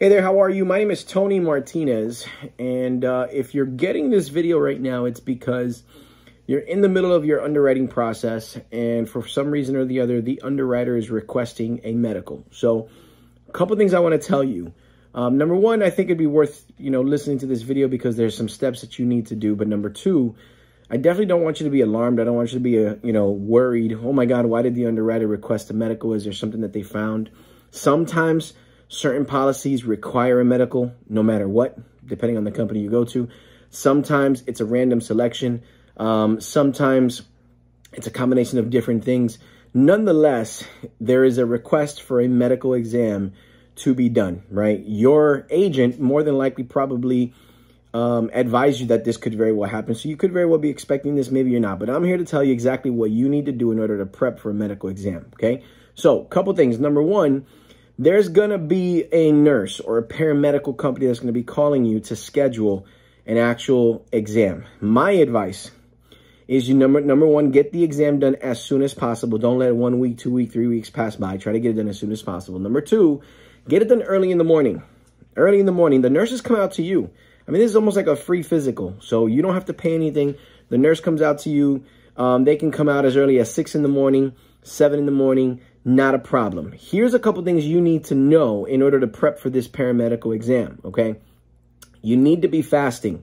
Hey there, how are you? My name is Tony Martinez, and uh, if you're getting this video right now, it's because you're in the middle of your underwriting process, and for some reason or the other, the underwriter is requesting a medical. So a couple things I want to tell you. Um, number one, I think it'd be worth you know listening to this video because there's some steps that you need to do. But number two, I definitely don't want you to be alarmed. I don't want you to be uh, you know worried. Oh my God, why did the underwriter request a medical? Is there something that they found? Sometimes Certain policies require a medical, no matter what, depending on the company you go to. Sometimes it's a random selection. Um, sometimes it's a combination of different things. Nonetheless, there is a request for a medical exam to be done, right? Your agent more than likely probably um, advised you that this could very well happen. So you could very well be expecting this, maybe you're not, but I'm here to tell you exactly what you need to do in order to prep for a medical exam, okay? So couple things. Number one, there's going to be a nurse or a paramedical company that's going to be calling you to schedule an actual exam. My advice is you number number one, get the exam done as soon as possible. Don't let one week, two week, three weeks pass by. Try to get it done as soon as possible. Number two, get it done early in the morning. Early in the morning, the nurses come out to you. I mean, this is almost like a free physical, so you don't have to pay anything. The nurse comes out to you. Um, they can come out as early as six in the morning, seven in the morning, not a problem. Here's a couple things you need to know in order to prep for this paramedical exam, okay? You need to be fasting.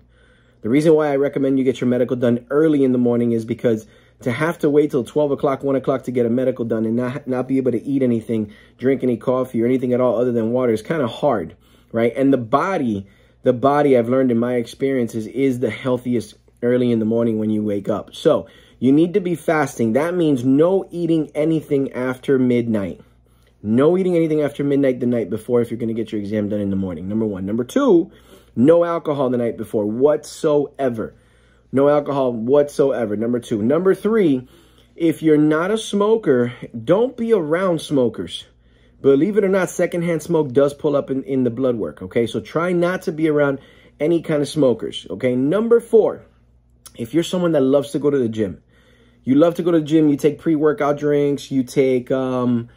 The reason why I recommend you get your medical done early in the morning is because to have to wait till 12 o'clock, 1 o'clock to get a medical done and not, not be able to eat anything, drink any coffee or anything at all other than water is kind of hard, right? And the body, the body I've learned in my experiences is the healthiest early in the morning when you wake up. So you need to be fasting. That means no eating anything after midnight. No eating anything after midnight the night before if you're going to get your exam done in the morning. Number one. Number two, no alcohol the night before whatsoever. No alcohol whatsoever. Number two. Number three, if you're not a smoker, don't be around smokers. Believe it or not, secondhand smoke does pull up in, in the blood work, okay? So try not to be around any kind of smokers, okay? Number four, if you're someone that loves to go to the gym, you love to go to the gym, you take pre-workout drinks, you take, um,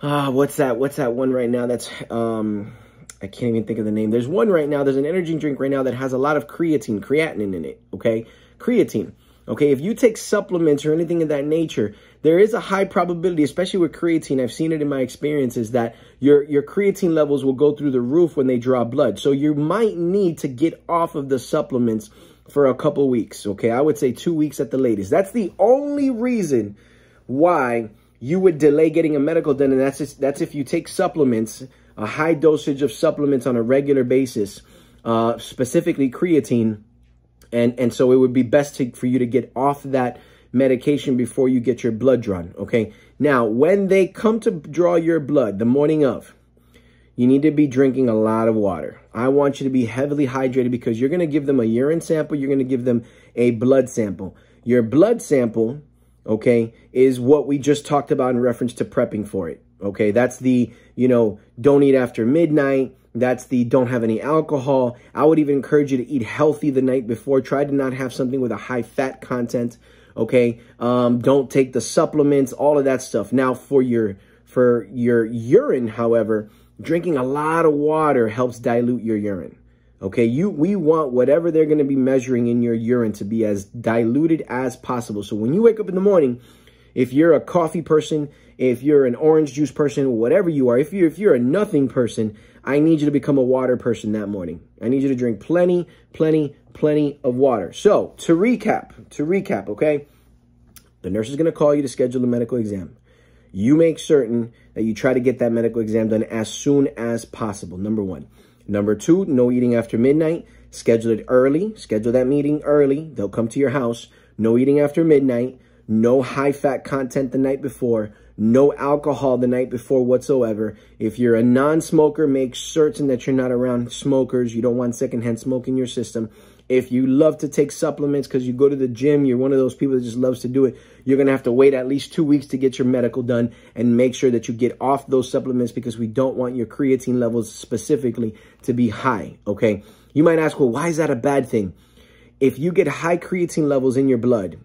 uh, what's that, what's that one right now that's, um, I can't even think of the name. There's one right now, there's an energy drink right now that has a lot of creatine, creatinine in it, okay? Creatine. Okay, if you take supplements or anything of that nature, there is a high probability, especially with creatine, I've seen it in my experiences, that your, your creatine levels will go through the roof when they draw blood. So you might need to get off of the supplements for a couple weeks, okay? I would say two weeks at the latest. That's the only reason why you would delay getting a medical done, and that's, just, that's if you take supplements, a high dosage of supplements on a regular basis, uh, specifically creatine, and, and so it would be best to, for you to get off that medication before you get your blood drawn, okay? Now, when they come to draw your blood the morning of, you need to be drinking a lot of water. I want you to be heavily hydrated because you're going to give them a urine sample. You're going to give them a blood sample. Your blood sample, okay, is what we just talked about in reference to prepping for it. Okay, that's the, you know, don't eat after midnight. That's the don't have any alcohol. I would even encourage you to eat healthy the night before. Try to not have something with a high fat content. Okay, um, don't take the supplements, all of that stuff. Now for your for your urine, however, Drinking a lot of water helps dilute your urine. Okay, you we want whatever they're going to be measuring in your urine to be as diluted as possible. So when you wake up in the morning, if you're a coffee person, if you're an orange juice person, whatever you are, if you're if you're a nothing person, I need you to become a water person that morning. I need you to drink plenty, plenty, plenty of water. So to recap, to recap, okay, the nurse is going to call you to schedule a medical exam you make certain that you try to get that medical exam done as soon as possible, number one. Number two, no eating after midnight. Schedule it early. Schedule that meeting early. They'll come to your house. No eating after midnight. No high fat content the night before. No alcohol the night before whatsoever. If you're a non smoker, make certain that you're not around smokers. You don't want secondhand smoke in your system. If you love to take supplements because you go to the gym, you're one of those people that just loves to do it, you're going to have to wait at least two weeks to get your medical done and make sure that you get off those supplements because we don't want your creatine levels specifically to be high, okay? You might ask, well, why is that a bad thing? If you get high creatine levels in your blood,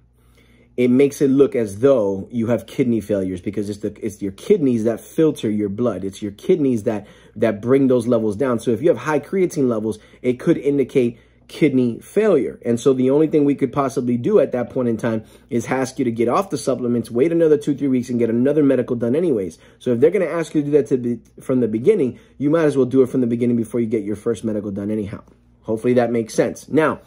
it makes it look as though you have kidney failures because it's the it's your kidneys that filter your blood. It's your kidneys that that bring those levels down. So if you have high creatine levels, it could indicate kidney failure. And so the only thing we could possibly do at that point in time is ask you to get off the supplements, wait another two, three weeks and get another medical done anyways. So if they're going to ask you to do that to be, from the beginning, you might as well do it from the beginning before you get your first medical done anyhow. Hopefully that makes sense. Now,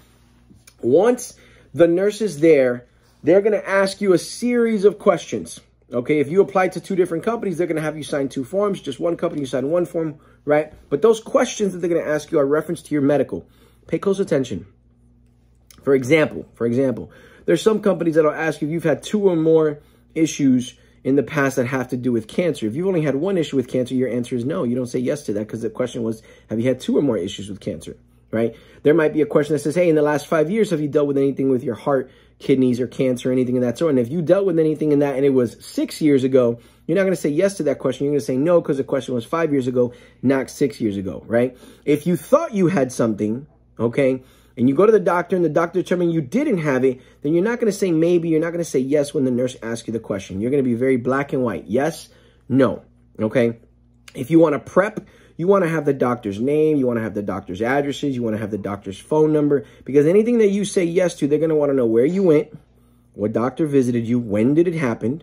once the nurse is there, they're going to ask you a series of questions. Okay, if you apply to two different companies, they're going to have you sign two forms. Just one company, you sign one form, right? But those questions that they're going to ask you are referenced to your medical. Pay close attention. For example, for example, there's some companies that'll ask you if you've had two or more issues in the past that have to do with cancer. If you've only had one issue with cancer, your answer is no. You don't say yes to that because the question was, have you had two or more issues with cancer? Right? There might be a question that says, hey, in the last five years, have you dealt with anything with your heart, kidneys, or cancer, or anything of that sort? And if you dealt with anything in that and it was six years ago, you're not going to say yes to that question. You're going to say no because the question was five years ago, not six years ago, right? If you thought you had something, okay? And you go to the doctor and the doctor determines you didn't have it, then you're not going to say maybe, you're not going to say yes when the nurse asks you the question. You're going to be very black and white. Yes, no, okay? If you want to prep, you want to have the doctor's name, you want to have the doctor's addresses, you want to have the doctor's phone number, because anything that you say yes to, they're going to want to know where you went, what doctor visited you, when did it happen,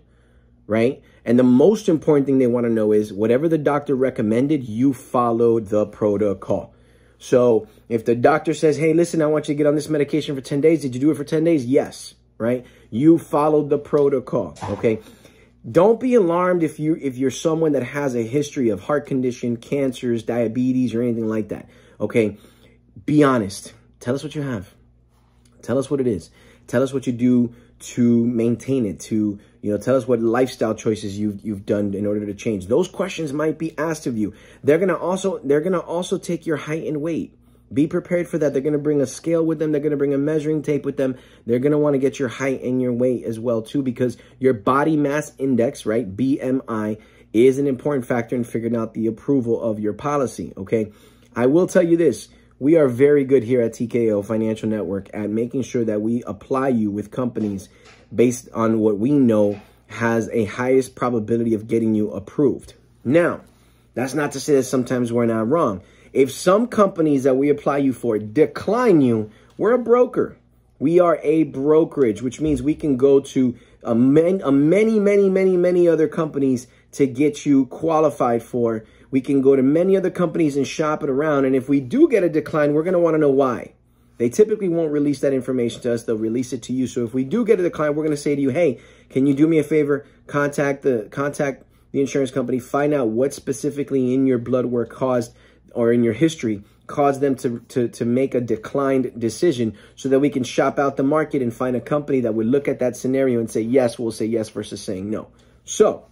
right? And the most important thing they want to know is whatever the doctor recommended, you followed the protocol. So if the doctor says, hey, listen, I want you to get on this medication for 10 days, did you do it for 10 days? Yes, right? You followed the protocol, okay? Don't be alarmed if you if you're someone that has a history of heart condition, cancers, diabetes, or anything like that. Okay, be honest. Tell us what you have. Tell us what it is. Tell us what you do to maintain it, to you know, tell us what lifestyle choices you've you've done in order to change. Those questions might be asked of you. They're gonna also they're gonna also take your height and weight. Be prepared for that. They're going to bring a scale with them. They're going to bring a measuring tape with them. They're going to want to get your height and your weight as well too because your body mass index, right, BMI, is an important factor in figuring out the approval of your policy, okay? I will tell you this. We are very good here at TKO Financial Network at making sure that we apply you with companies based on what we know has a highest probability of getting you approved. Now, that's not to say that sometimes we're not wrong. If some companies that we apply you for decline you, we're a broker. We are a brokerage, which means we can go to a, uh, a uh, many, many, many, many other companies to get you qualified for. We can go to many other companies and shop it around. And if we do get a decline, we're going to want to know why. They typically won't release that information to us. They'll release it to you. So if we do get a decline, we're going to say to you, hey, can you do me a favor? Contact the contact the insurance company. Find out what specifically in your blood work caused or in your history cause them to, to, to make a declined decision so that we can shop out the market and find a company that would look at that scenario and say, yes, we'll say yes versus saying no. So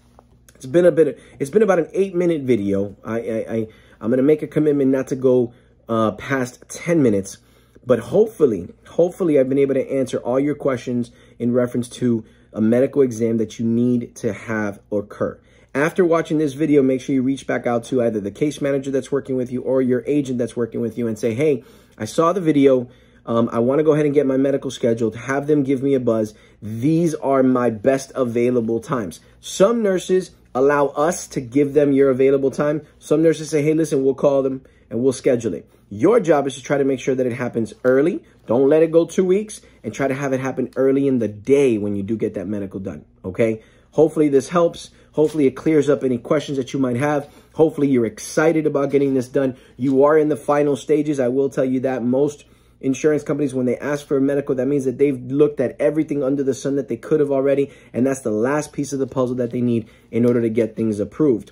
it's been a bit, of, it's been about an eight minute video. I, I, I I'm going to make a commitment not to go uh, past 10 minutes, but hopefully, hopefully I've been able to answer all your questions in reference to a medical exam that you need to have occur. After watching this video, make sure you reach back out to either the case manager that's working with you or your agent that's working with you and say, hey, I saw the video. Um, I want to go ahead and get my medical scheduled. Have them give me a buzz. These are my best available times. Some nurses allow us to give them your available time. Some nurses say, hey, listen, we'll call them and we'll schedule it. Your job is to try to make sure that it happens early. Don't let it go two weeks and try to have it happen early in the day when you do get that medical done. Okay. Hopefully this helps. Hopefully it clears up any questions that you might have. Hopefully you're excited about getting this done. You are in the final stages. I will tell you that most insurance companies, when they ask for a medical, that means that they've looked at everything under the sun that they could have already. And that's the last piece of the puzzle that they need in order to get things approved.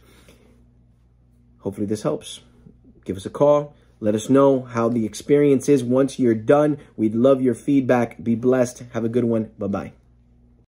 Hopefully this helps. Give us a call. Let us know how the experience is once you're done. We'd love your feedback. Be blessed. Have a good one. Bye-bye.